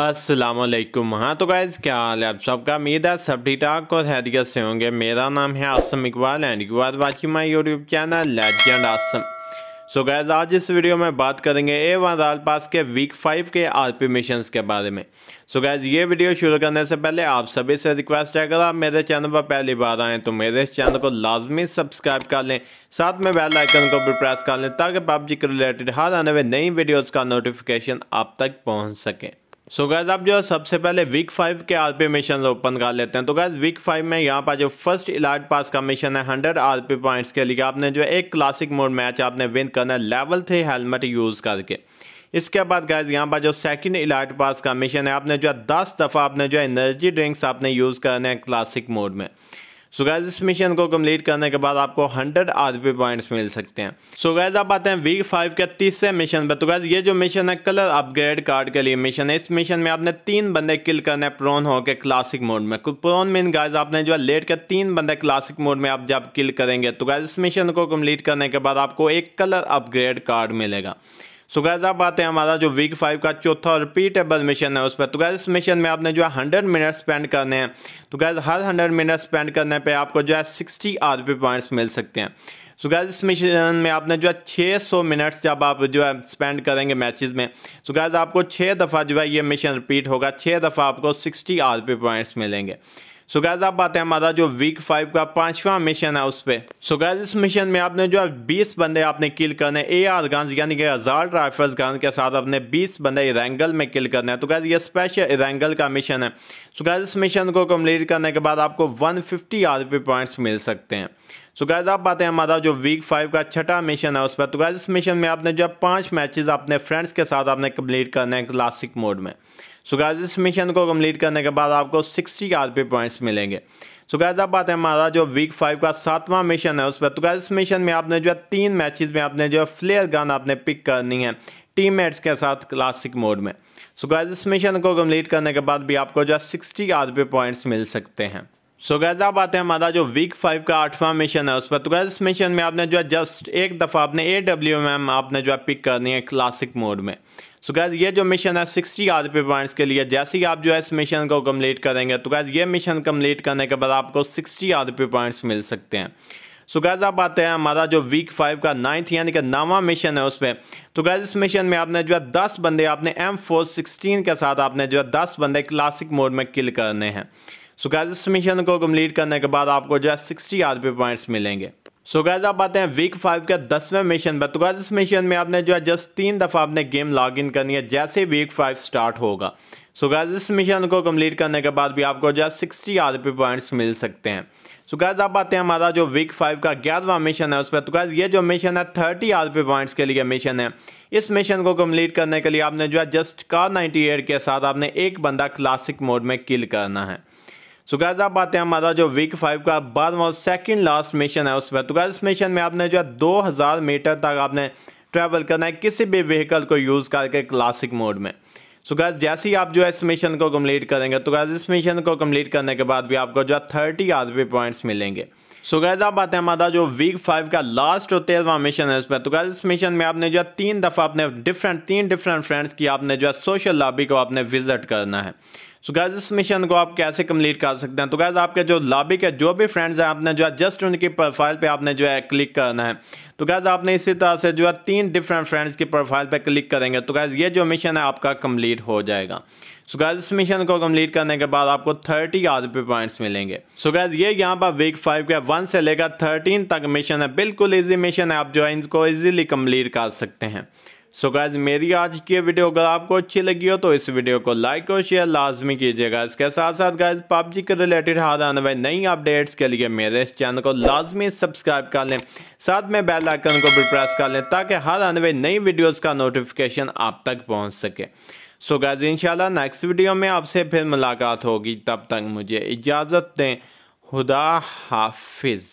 असलम हाँ तो गाइज़ क्या हाल है आप सबका उम्मीद है सब ठीक ठाक और हैदियत से होंगे मेरा नाम है Asam Iqbal and Iqbal are my YouTube channel legend Asam so guys आज इस वीडियो में बात करेंगे ए वन राल पास के वीक फाइव के आरपी मिशंस के बारे में सो so गैज़ ये वीडियो शुरू करने से पहले आप सभी से रिक्वेस्ट है अगर आप मेरे चैनल पर पहली बार आएँ तो मेरे इस चैनल को लाजमी सब्सक्राइब कर लें साथ में बेल आइकन को भी प्रेस कर लें ताकि पबजी के रिलेटेड हर आने हुए नई वीडियोज़ का नोटिफिकेशन आप तक पहुँच सकें सो गैज आप जो है सबसे पहले वीक फाइव के आर पी मिशन ओपन कर लेते हैं तो गैज वीक फाइव में यहाँ पर जो फर्स्ट इलाइट पास का मिशन है हंड्रेड आर पी पॉइंट्स के लिए आपने जो एक क्लासिक मोड मैच आपने विन करना है लेवल थे हेलमेट यूज़ करके इसके बाद गैज यहाँ पर जो सेकंड इलाइट पास का मिशन है आपने जो है दस दफ़ा आपने जो है एनर्जी ड्रिंक्स आपने यूज़ करना है क्लासिक मोड में सो गैज इस मिशन को कम्प्लीट करने के बाद आपको आर आरपी पॉइंट्स मिल सकते हैं सो so गैज आप आते हैं वीक फाइव के तीसरे मिशन पर तो गैज ये जो मिशन है कलर अपग्रेड कार्ड के लिए मिशन है इस मिशन में आपने तीन बंदे किल करने प्रोन होकर क्लासिक मोड में प्रोन मीन गैज आपने जो है लेट कर तीन बंदे क्लासिक मोड में आप जब किल करेंगे तो गैज इस मिशन को कम्प्लीट करने के बाद आपको एक कलर अपग्रेड कार्ड मिलेगा सो so गैस अब आते हैं हमारा जो वीक फाइव का चौथा रिपीटेबल मिशन है उस पर तो गैस इस मिशन में आपने जो है हंड्रेड मिनट स्पेंड करने हैं तो गैस हर हंड्रेड मिनट स्पेंड करने पे आपको जो है सिक्सटी आर पॉइंट्स मिल सकते हैं सो so गैस इस मिशन में आपने जो है छः सौ मिनट्स जब आप जो है स्पेंड करेंगे मैच में सो गैज गैस आपको छः दफ़ा जो है ये मिशन रिपीट होगा छः दफ़ा आपको सिक्सटी आर पॉइंट्स मिलेंगे सो गैज आप बात है हमारा जो वीक फाइव का पांचवा मिशन है उस पर सो गैज इस मिशन में आपने जो है बीस बंदे आपने किल करने ए आर गन्स यानी कि हजार राइफल्स गन के साथ आपने बीस बंदे इरेंगल में किल करने हैं तो गैज ये स्पेशल इरेंगल का मिशन है सो गैज इस मिशन को कम्प्लीट करने के बाद आपको वन फिफ्टी पॉइंट्स मिल सकते हैं सो गैज आप बातें हमारा जो वीक फाइव का छठा मिशन है उस पर तो गैज इस मिशन में आपने जो है पाँच मैचेज अपने फ्रेंड्स के साथ आपने कम्प्लीट करने हैं क्लासिक मोड में सो गाइस इस मिशन को कम्प्लीट करने के बाद आपको आर आरपी पॉइंट्स मिलेंगे सो गाइस अब बात है हमारा जो वीक फाइव का सातवां मिशन है उस पर तो गाइस इस मिशन में आपने जो है तीन मैचेस में आपने जो है फ्लेयर गन आपने पिक करनी है टीम मेट्स के साथ क्लासिक मोड में सो गाइस इस मिशन को कम्प्लीट करने के बाद भी आपको जो है सिक्सटी आरपी पॉइंट्स मिल सकते हैं सो गैज आप आते हैं हमारा जो वीक फाइव का आठवां मिशन है उस पर तो गैज इस मिशन में आपने जो है जस्ट एक दफ़ा आपने ए डब्ल्यू एम आपने जो है पिक करनी है क्लासिक मोड में सो so गैज ये जो मिशन है सिक्सटी आर पी पॉइंट्स के लिए जैसे ही आप जो है इस मिशन को कम्प्लीट करेंगे तो गैज ये मिशन कम्प्लीट करने के बाद आपको सिक्सटी आर पी पॉइंट्स मिल सकते हैं सो so गैज आप आते हैं हमारा जो वीक फाइव का नाइन्थ यानी कि नवा मिशन है उस पर तो गैज इस मिशन में आपने जो है दस बंदे आपने एम फोर सिक्सटीन के साथ आपने जो है दस बंदे क्लासिक मोड में किल करने हैं सो गैज इस मिशन को कम्प्लीट करने के बाद आपको जो है सिक्सटी आर पी पॉइंट्स मिलेंगे सो so, गैज आप आते हैं वीक फाइव का दसवें मिशन पर तो गैज इस मिशन में आपने जो है जस्ट तीन दफ़ा आपने गेम इन करनी है जैसे वीक फाइव स्टार्ट होगा सो गैज इस मिशन को कम्प्लीट करने के बाद भी आपको जो है सिक्सटी आर पी पॉइंट्स मिल सकते हैं सो गैज आप आते हैं हमारा जो वीक फाइव का ग्यारहवा मिशन है उस पर तो गैज ये जो मिशन है थर्टी आर पी पॉइंट्स के लिए मिशन है इस मिशन को कम्प्लीट करने के लिए आपने जो है जस्ट कार नाइन्टी एट के साथ आपने एक बंदा क्लासिक मोड में किल करना है तो गैस आप आते हैं हमारा जो वीक फाइव का बारवा सेकंड लास्ट मिशन है पर तो गैस इस मिशन में आपने जो है दो हजार मीटर तक आपने ट्रैवल करना है किसी भी व्हीकल को यूज़ करके क्लासिक मोड में सो गैस जैसे ही आप जो है इस मिशन को कम्प्लीट करेंगे तो गैस इस मिशन को कम्प्लीट करने के बाद भी आपको जो है थर्टी आर पॉइंट्स मिलेंगे सो गैस आप आते हैं हमारा जो वीक फाइव का लास्ट और तेरहवा मिशन है पर तो गैस इस मिशन में आपने जो है तीन दफ़ा अपने डिफरेंट तीन डिफरेंट फ्रेंड्स की आपने जो है सोशल लॉबी को आपने विजिट करना है सो गैज इस मिशन को आप कैसे कम्प्लीट कर सकते हैं तो गैज आपके जो लाबिक है जो भी फ्रेंड्स हैं आपने जो है जस्ट उनकी प्रोफाइल पे आपने जो है क्लिक करना है तो गैज आपने इसी तरह से जो है तीन डिफरेंट फ्रेंड्स की प्रोफाइल पे क्लिक करेंगे तो गैज ये जो मिशन है आपका कम्प्लीट हो जाएगा सो गैज इस मिशन को कम्प्लीट करने के बाद आपको थर्टी आर पॉइंट्स मिलेंगे सो so गैज ये यहाँ पर वीक फाइव के वन से लेकर थर्टीन तक मिशन है बिल्कुल ईजी मिशन है आप जो है इनको ईजिली कम्प्लीट कर सकते हैं सो so गैज़ मेरी आज की वीडियो अगर आपको अच्छी लगी हो तो इस वीडियो को लाइक और शेयर लाजमी कीजिएगा इसके साथ साथ गैज पबजी के रिलेटेड हर आने वाले नई अपडेट्स के लिए मेरे इस चैनल को लाजमी सब्सक्राइब कर लें साथ में बेल आइकन को भी प्रेस कर लें ताकि हर आने वाली नई वीडियोस का नोटिफिकेशन आप तक पहुँच सके सो गैज़ इंशाल्लाह नेक्स्ट वीडियो में आपसे फिर मुलाकात होगी तब तक मुझे इजाज़त दें खुदा हाफिज़